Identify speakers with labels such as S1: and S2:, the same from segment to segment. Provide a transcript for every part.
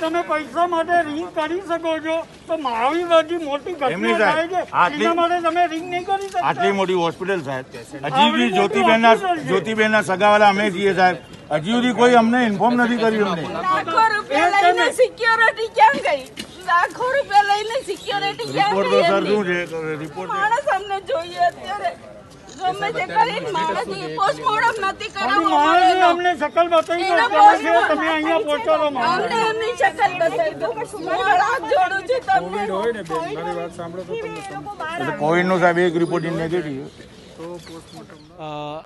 S1: તમે પૈસા માટે રિંગ કરી શકો છો તો મારી બધી મોટી ઘટના થાય છે એના માટે તમે રિંગ નહીં કરી શકો આટલી
S2: મોટી હોસ્પિટલ સાહેબ હજી બી જ્યોતિબેનના જ્યોતિબેનના સગાવાલા અમે છીએ સાહેબ હજી સુધી કોઈ અમને ઇન્ફોર્મ નથી કર્યું અમને
S1: સિક્યોરિટી ક્યાં ગઈ લાખો રૂપિયા લઈને સિક્યોરિટી રિપોર્ટ તો સર
S2: શું છે રિપોર્ટ
S1: માણસ અમને જોઈએ અત્યારે ગમે તે કરીને માણસની નથી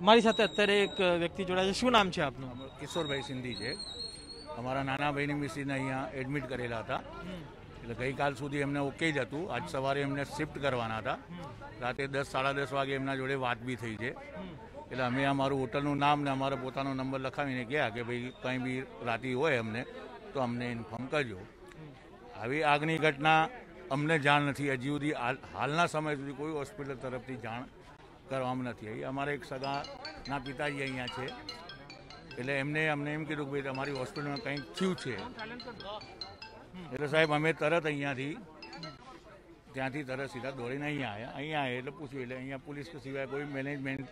S2: મારી સાથે અત્યારે એક વ્યક્તિ જોડાય છે શું નામ છે આપનું કિશોરભાઈ સિંધી છે અમારા નાના ભાઈને મિશ્રીને અહીંયા એડમિટ કરેલા હતા એટલે ગઈકાલ સુધી એમને ઓકે જ હતું આજ સવારે એમને શિફ્ટ કરવાના હતા રાતે દસ સાડા દસ વાગે એમના જોડે વાત બી થઈ છે એટલે અમે અમારું હોટલનું નામ ને અમારો પોતાનો નંબર લખાવીને ગયા કે ભાઈ કંઈ બી રાતી હોય અમને તો અમને ઇન્ફોર્મ કરજો આવી આગની ઘટના અમને જાણ નથી હજી સુધી હાલના સમય સુધી કોઈ હોસ્પિટલ તરફથી જાણ કરવામાં નથી આવી અમારે એક સગાના પિતાજી અહીંયા છે એટલે એમને અમને એમ કીધું કે ભાઈ તમારી હોસ્પિટલમાં કંઈક થયું છે એટલે સાહેબ અમે તરત અહીંયાથી ત્યાંથી તરત સીધા દોડીને અહીંયા આવ્યા અહીંયા આવ્યા એટલે પૂછ્યું એટલે અહીંયા પોલીસ સિવાય કોઈ મેનેજમેન્ટ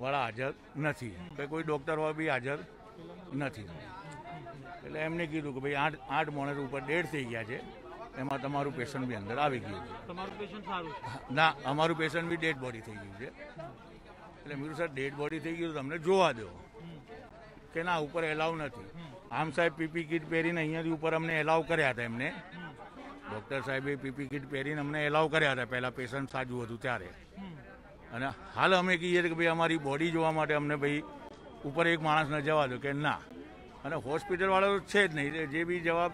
S2: વાળા હાજર નથી કે કોઈ ડૉક્ટરવાળા બી હાજર નથી એટલે એમને કીધું કે ભાઈ આઠ આઠ મોણસ ઉપર ડેડ થઈ ગયા છે એમાં તમારું પેશન્ટ બી અંદર આવી ગયું છે ના અમારું પેશન્ટ બી ડેડ બોડી થઈ ગયું છે એટલે મીરું સર ડેડ બોડી થઈ ગયું તમને જોવા દો કે ના ઉપર એલાવ નથી આમ સાહેબ પીપી કીટ પહેરીને અહીંયાથી ઉપર અમને એલાવ કર્યા હતા એમને ડૉક્ટર સાહેબે પીપી કીટ પહેરીને અમને એલાવ કર્યા હતા પહેલાં પેશન્ટ સાજું હતું ત્યારે અને હાલ અમે કહીએ કે ભાઈ અમારી બોડી જોવા માટે અમને ભાઈ ઉપર એક માણસને જવા દો કે ના અને હોસ્પિટલવાળો છે જ નહીં જે બી જવાબ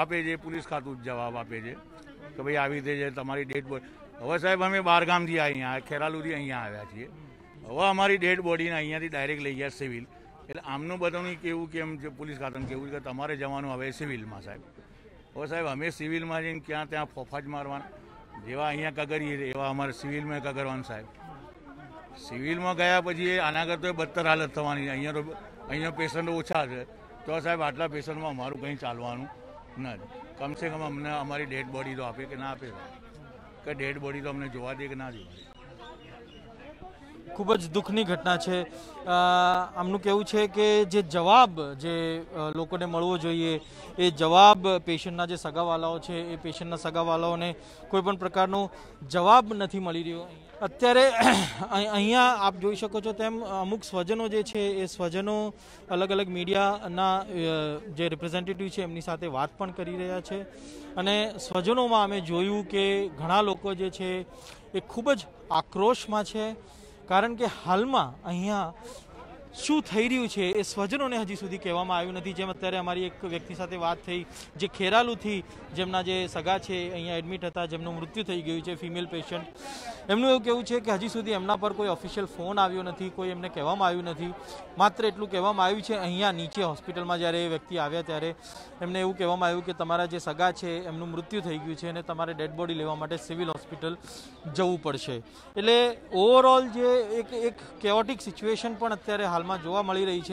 S2: આપે છે પોલીસ ખાતું જ જવાબ આપે છે કે ભાઈ આવી રીતે તમારી ડેડ બોડી હવે સાહેબ અમે બહારગામથી અહીંયા ખેરાલુથી અહીંયા આવ્યા છીએ હવે અમારી ડેડ બોડીને અહીંયાથી ડાયરેક્ટ લઈ ગયા સિવિલ એટલે આમનું બધું કેવું કે એમ પોલીસ ખાતાનું કેવું કે તમારે જવાનું હવે સિવિલમાં સાહેબ હવે સાહેબ અમે સિવિલમાં જઈને ક્યાં ત્યાં ફોફાજ મારવાના જેવા અહીંયા કગરીએ એવા અમારે સિવિલમાં કગરવાનું સાહેબ સિવિલમાં ગયા પછી આના કરતાં બદતર હાલત થવાની અહીંયા તો અહીંયા પેશન્ટ ઓછા છે તો સાહેબ આટલા પેશન્ટમાં અમારું કંઈ ચાલવાનું નથી કમસે કમ અમને અમારી ડેડ બોડી તો આપે કે ના આપે કે ડેડ બોડી તો અમને જોવા દે કે ના જોવા દે
S1: ખૂબ જ દુઃખની ઘટના છે આમનું કહેવું છે કે જે જવાબ જે લોકોને મળવો જોઈએ એ જવાબ પેશન્ટના જે સગાવાલાઓ છે એ પેશન્ટના સગાવાલાઓને કોઈ પણ પ્રકારનો જવાબ નથી મળી રહ્યો અત્યારે અહીંયા આપ જોઈ શકો છો તેમ અમુક સ્વજનો જે છે એ સ્વજનો અલગ અલગ મીડિયાના જે રિપ્રેઝેન્ટેટિવ છે એમની સાથે વાત પણ કરી રહ્યા છે અને સ્વજનોમાં અમે જોયું કે ઘણા લોકો જે છે એ ખૂબ જ આક્રોશમાં છે કારણ કે હાલમાં અહીંયા શું થઈ રહ્યું છે એ સ્વજનોને હજી સુધી કહેવામાં આવ્યું નથી જેમ અત્યારે અમારી એક વ્યક્તિ સાથે વાત થઈ જે ખેરાલુથી જેમના જે સગા છે અહીંયા એડમિટ હતા જેમનું મૃત્યુ થઈ ગયું છે ફિમેલ પેશન્ટ એમનું એવું કહેવું છે કે હજી સુધી એમના પર કોઈ ઓફિશિયલ ફોન આવ્યો નથી કોઈ એમને કહેવામાં આવ્યું નથી માત્ર એટલું કહેવામાં આવ્યું છે અહીંયા નીચે હોસ્પિટલમાં જ્યારે એ વ્યક્તિ આવ્યા ત્યારે એમને એવું કહેવામાં આવ્યું કે તમારા જે સગા છે એમનું મૃત્યુ થઈ ગયું છે અને તમારે ડેડ બોડી લેવા માટે સિવિલ હોસ્પિટલ જવું પડશે એટલે ઓવરઓલ જે એક એક કેઓટિક સિચ્યુએશન પણ અત્યારે હાલમાં જોવા મળી રહી છે